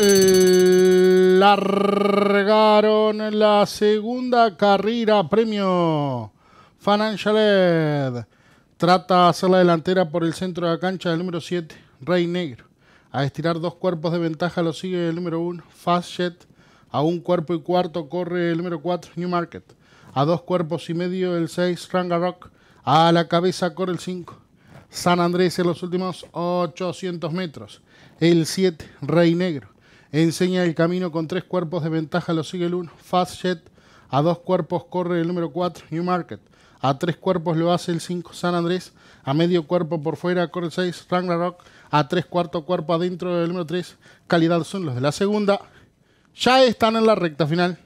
largaron la segunda carrera premio Financial Ed. Trata de hacer la delantera por el centro de la cancha del número 7, Rey Negro. A estirar dos cuerpos de ventaja lo sigue el número 1, Fast Jet. A un cuerpo y cuarto corre el número 4, New Market A dos cuerpos y medio el 6, Rangarock. A la cabeza corre el 5, San Andrés en los últimos 800 metros. El 7, Rey Negro enseña el camino con tres cuerpos de ventaja, lo sigue el 1, Fastjet, a dos cuerpos corre el número 4, Newmarket, a tres cuerpos lo hace el 5, San Andrés, a medio cuerpo por fuera corre el 6, Rock a tres cuarto cuerpo adentro del número 3, Calidad son los de la segunda, ya están en la recta final,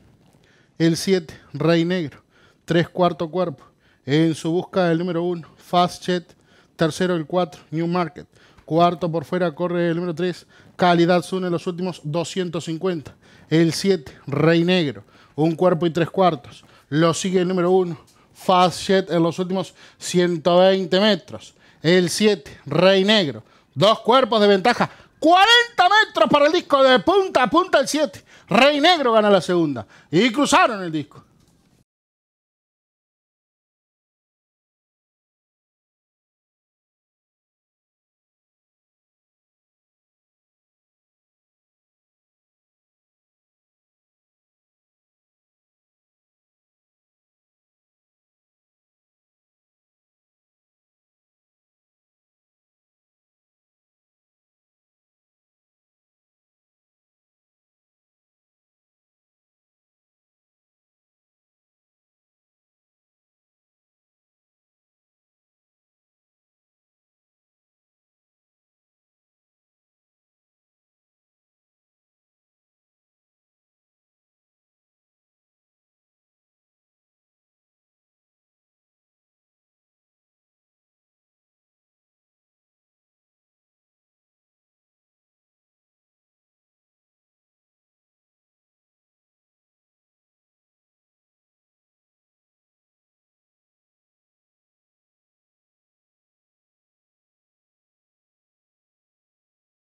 el 7, Rey Negro, tres cuarto cuerpo, en su busca del número 1, Fastjet, tercero el 4, Newmarket, Cuarto por fuera corre el número 3, Calidad Zune en los últimos 250. El 7, Rey Negro, un cuerpo y tres cuartos. Lo sigue el número 1, Fast Jet en los últimos 120 metros. El 7, Rey Negro, dos cuerpos de ventaja. 40 metros para el disco de punta a punta el 7. Rey Negro gana la segunda. Y cruzaron el disco.